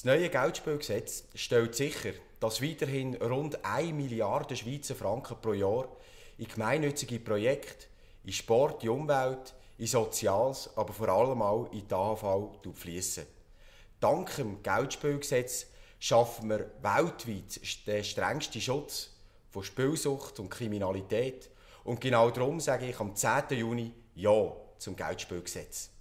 Das neue Geldspielgesetz stellt sicher, dass weiterhin rund 1 Milliarde Schweizer Franken pro Jahr in gemeinnützige Projekte, in Sport, in Umwelt, in Soziales, aber vor allem auch in die AHV fließen. Dank dem Geldspielgesetz schaffen wir weltweit den strengsten Schutz von Spielsucht und Kriminalität. Und genau darum sage ich am 10. Juni Ja zum Geldspielgesetz.